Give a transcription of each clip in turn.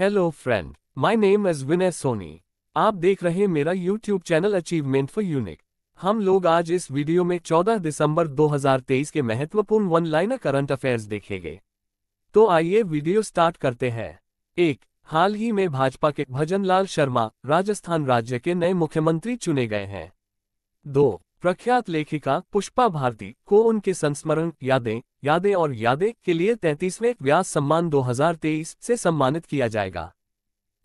hello friend my name is Vinay Soni आप देख रहे मेरा YouTube channel achievement for unique हम लोग आज इस वीडियो में 14 दिसंबर 2023 के महत्वपूर्ण वन लाइनर करंट अफेयर्स देखेंगे तो आइए वीडियो स्टार्ट करते हैं एक हाल ही में भाजपा के भजनलाल शर्मा राजस्थान राज्य के नए मुख्यमंत्री चुने गए हैं दो प्रख्यात लेखिका पुष्पा भारती को उनके संस्मरण यादें यादें और यादें के लिए तैतीसवें व्यास सम्मान 2023 से सम्मानित किया जाएगा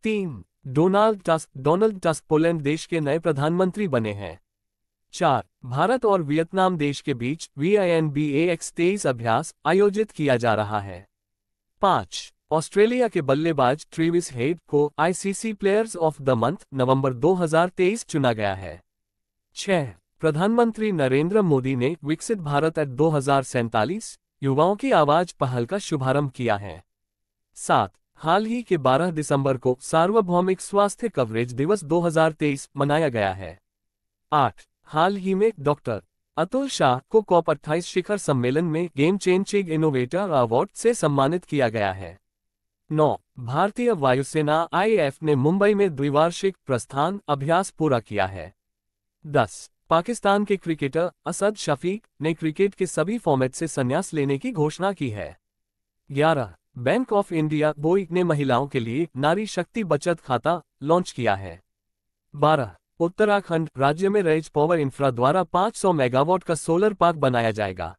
तीन Donald Tusk Donald Tusk Poland देश के नए प्रधानमंत्री बने हैं चार भारत और वियतनाम देश के बीच V I N B A X तेईस अभ्यास आयोजित किया जा रहा है पाँच ऑस्ट्रेलिया के बल्लेबाज ट्रेविस हेड को ICC players of the month November 2023 चुना गया है छह प्रधानमंत्री नरेंद्र मोदी ने विकसित भारत एट दो युवाओं की आवाज पहल का शुभारंभ किया है सात हाल ही के 12 दिसंबर को सार्वभौमिक स्वास्थ्य कवरेज दिवस 2023 मनाया गया है आठ हाल ही में डॉक्टर अतुल शाह को कॉप अट्ठाईस शिखर सम्मेलन में गेम चेंजिंग इनोवेटर अवार्ड से सम्मानित किया गया है नौ भारतीय वायुसेना आईएएफ ने मुंबई में द्विवार्षिक प्रस्थान अभ्यास पूरा किया है दस पाकिस्तान के क्रिकेटर असद शफीक ने क्रिकेट के सभी फॉर्मेट से संन्यास लेने की घोषणा की है ग्यारह बैंक ऑफ इंडिया बोई ने महिलाओं के लिए नारी शक्ति बचत खाता लॉन्च किया है बारह उत्तराखंड राज्य में रेज पावर इंफ्रा द्वारा 500 मेगावाट का सोलर पार्क बनाया जाएगा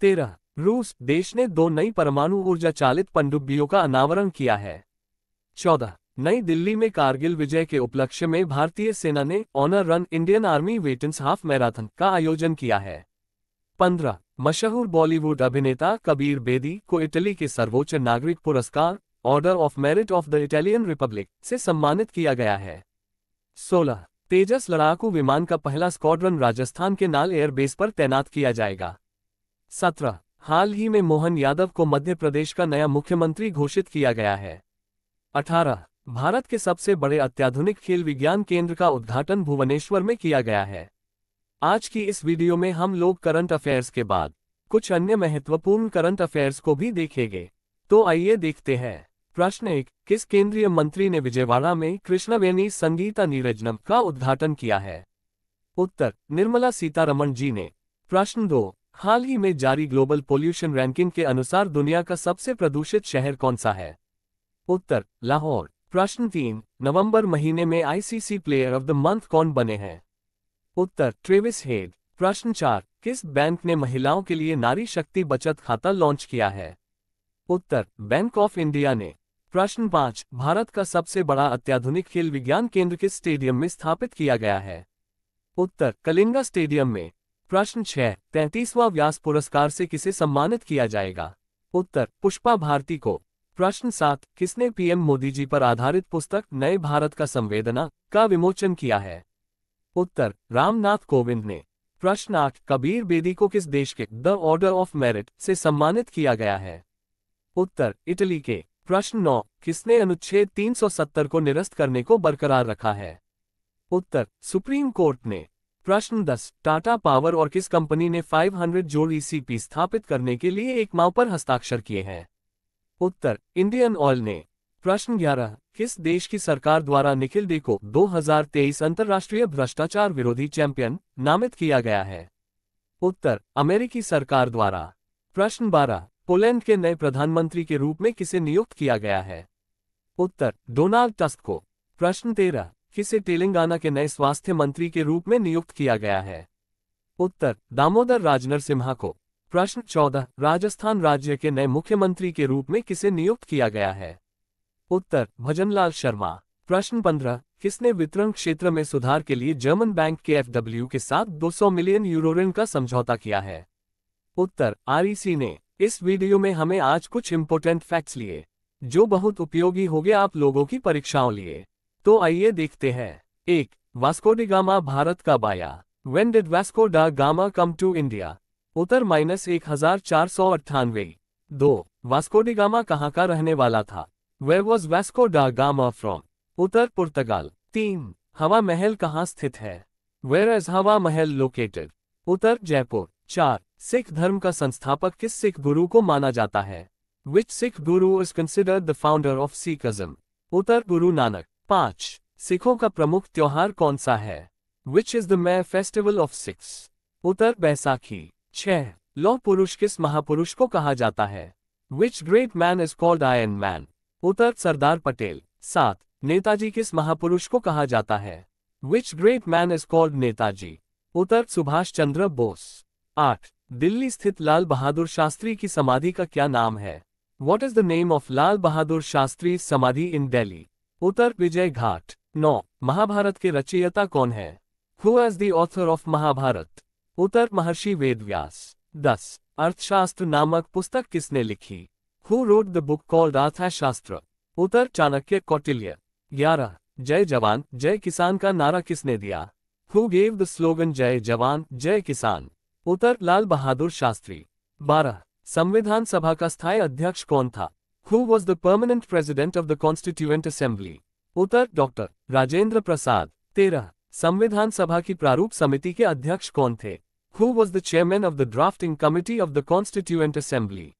तेरह रूस देश ने दो नई परमाणु ऊर्जा चालित पनडुब्बियों का अनावरण किया है चौदह नई दिल्ली में कारगिल विजय के उपलक्ष्य में भारतीय सेना ने honour run Indian army veterans half marathon का आयोजन किया है पंद्रह मशहूर बॉलीवुड अभिनेता कबीर बेदी को इटली के सर्वोच्च नागरिक पुरस्कार order of merit of the Italian republic से सम्मानित किया गया है सोलह तेजस लड़ाकू विमान का पहला स्क्वाड्रन राजस्थान के नाल एयरबेस पर तैनात किया जाएगा सत्रह हाल ही में मोहन यादव को मध्य प्रदेश का नया मुख्यमंत्री घोषित किया गया है अठारह भारत के सबसे बड़े अत्याधुनिक खेल विज्ञान केंद्र का उद्घाटन भुवनेश्वर में किया गया है आज की इस वीडियो में हम लोग करंट अफेयर्स के बाद कुछ अन्य महत्वपूर्ण करंट अफेयर्स को भी देखेंगे तो आइए देखते हैं प्रश्न एक किस केंद्रीय मंत्री ने विजयवाड़ा में कृष्णवेणी संगीता नीरजनम का उद्घाटन किया है उत्तर निर्मला सीतारमण जी ने प्रश्न दो हाल ही में जारी ग्लोबल पोल्यूशन रैंकिंग के अनुसार दुनिया का सबसे प्रदूषित शहर कौन सा है उत्तर लाहौर प्रश्न तीन नवंबर महीने में ICC player of the month कौन बने हैं उत्तर ट्रेविस हेड प्रश्न चार किस बैंक ने महिलाओं के लिए नारी शक्ति बचत खाता लॉन्च किया है उत्तर बैंक ऑफ इंडिया ने प्रश्न पांच भारत का सबसे बड़ा अत्याधुनिक खेल विज्ञान केंद्र किस स्टेडियम में स्थापित किया गया है उत्तर कलिंगा स्टेडियम में प्रश्न छह तैंतीसवां व्यास पुरस्कार से किसे सम्मानित किया जाएगा उत्तर पुष्पा भारती को प्रश्न सात किसने पीएम मोदी जी पर आधारित पुस्तक नए भारत का संवेदना का विमोचन किया है उत्तर रामनाथ कोविंद ने प्रश्न आठ कबीर बेदी को किस देश के द ऑर्डर ऑफ मेरिट से सम्मानित किया गया है उत्तर इटली के प्रश्न नौ किसने अनुच्छेद 370 को निरस्त करने को बरकरार रखा है उत्तर सुप्रीम कोर्ट ने प्रश्न दस टाटा पावर और किस कंपनी ने 500 जोड़ ईसीपी स्थापित करने के लिए एक माव पर हस्ताक्षर किए हैं उत्तर इंडियन ऑयल ने प्रश्न ग्यारह किस देश की सरकार द्वारा निखिल डी को 2023 अंतर्राष्ट्रीय भ्रष्टाचार विरोधी चैंपियन नामित किया गया है उत्तर अमेरिकी सरकार द्वारा प्रश्न बारह पोलैंड के नए प्रधानमंत्री के रूप में किसे नियुक्त किया गया है उत्तर डोनाल्ड टस्क को प्रश्न तेरह किसे तेलंगाना के नए स्वास्थ्य मंत्री के रूप में नियुक्त किया गया है उत्तर दामोदर राजनर सिम्हा को प्रश्न चौदह राजस्थान राज्य के नए मुख्यमंत्री के रूप में किसे नियुक्त किया गया है उत्तर भजनलाल शर्मा प्रश्न पंद्रह किसने वितरण क्षेत्र में सुधार के लिए जर्मन बैंक के एफडब्ल्यू के साथ 200 मिलियन यूरो ऋण का समझौता किया है उत्तर आरईसी e ने इस वीडियो में हमें आज कुछ इम्पोर्टेंट फैक्ट्स लिए जो बहुत उपयोगी होंगे आप लोगों की परीक्षाओं लिए तो आइए देखते हैं एक वास्कोडिगामा भारत का बाया when did Vasco da Gama come to India उत्तर माइनस एक हजार चार सौ अट्ठानवे दो वास्कोडिगामा कहाँ का रहने वाला था where was Vasco da Gama from उत्तर पुर्तगाल तीन हवा महल कहाँ स्थित है वेर एज हवा महल लोकेटेड उत्तर जयपुर चार सिख धर्म का संस्थापक किस सिख गुरु को माना जाता है which Sikh guru is consider the founder of Sikhism उत्तर गुरु नानक पांच सिखों का प्रमुख त्योहार कौन सा है which is the main festival of Sikhs उत्तर बैसाखी छह लौ पुरुष किस महापुरुष को कहा जाता है which great man is called iron man उत्तर सरदार पटेल सात नेताजी किस महापुरुष को कहा जाता है which great man is called Netaji उत्तर सुभाष चंद्र बोस आठ दिल्ली स्थित लाल बहादुर शास्त्री की समाधि का क्या नाम है what is the name of Lal Bahadur Shastri samadhi in daily उत्तर विजय घाट नौ महाभारत के रचयिता कौन है who is the author of Mahabharat उत्तर महर्षि वेदव्यास दस अर्थशास्त्र नामक पुस्तक किसने लिखी who wrote the book called Arthashastra उत्तर चाणक्य कौटिल्य ग्यारह जय जवान जय किसान का नारा किसने दिया हु गेव द स्लोगन जय जवान जय किसान उत्तर लाल बहादुर शास्त्री बारह संविधान सभा का स्थायी अध्यक्ष कौन था who was the permanent president of the constituent assembly उत्तर डॉक्टर राजेंद्र प्रसाद तेरह संविधान सभा की प्रारूप समिति के अध्यक्ष कौन थे who was the chairman of the drafting committee of the constituent assembly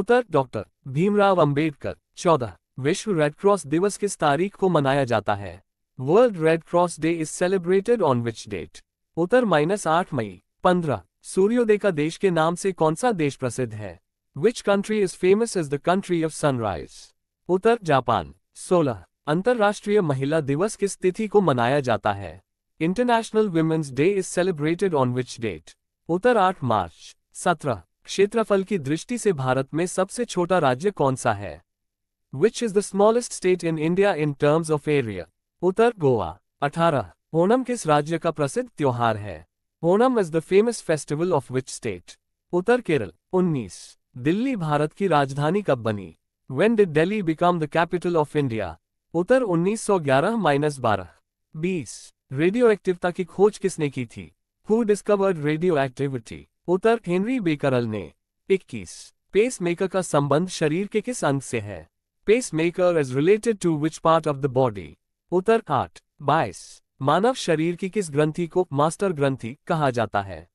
उत्तर डॉक्टर भीमराव अंबेडकर चौदह विश्व रेड क्रॉस दिवस किस तारीख को मनाया जाता है world red cross day is celebrated on which date उत्तर माइनस आठ मई पंद्रह सूर्योदय का देश के नाम से कौन सा देश प्रसिद्ध है which country is famous is the country of sunrise उत्तर जापान सोलह अंतर्राष्ट्रीय महिला दिवस किस तिथि को मनाया जाता है international women's day is celebrated on which date उत्तर आठ मार्च सत्रह क्षेत्रफल की दृष्टि से भारत में सबसे छोटा राज्य कौन सा है which is the smallest state in India in terms of area उत्तर गोवा अठारह ओणम किस राज्य का प्रसिद्ध त्योहार है Onam is the famous festival of which state उत्तर केरल 19 दिल्ली भारत की राजधानी कब बनी when did Delhi become the capital of India उत्तर 1911 माइनस बारह बीस रेडियो एक्टिवता की खोज किसने की थी हु डिस्कवर्ड रेडियो एक्टिविटी उत्तर हेनरी बेकरल ने इक्कीस पेस मेकर का संबंध शरीर के किस अंग से है pacemaker is related to which part of the body उत्तर आठ बाईस मानव शरीर की किस ग्रंथि को मास्टर ग्रंथि कहा जाता है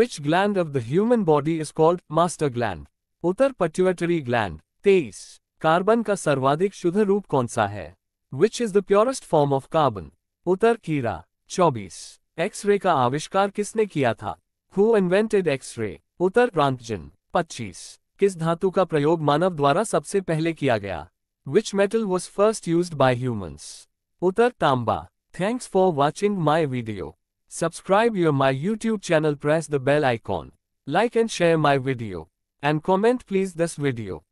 which gland of the human body is called master gland उत्तर पट्यूटरी ग्लैंड तेईस कार्बन का सर्वाधिक शुद्ध रूप कौन सा है which is the purest form of carbon उत्तर कीरा चौबीस एक्सरे का आविष्कार किसने किया था हु इन्वेंटेड एक्सरे उत्तर प्रांतजन पच्चीस किस धातु का प्रयोग मानव द्वारा सबसे पहले किया गया which metal was first use by humans उत्तर तांबा thanks for watching my video subscribe your my YouTube channel press the bell icon like and share my video and comment please this video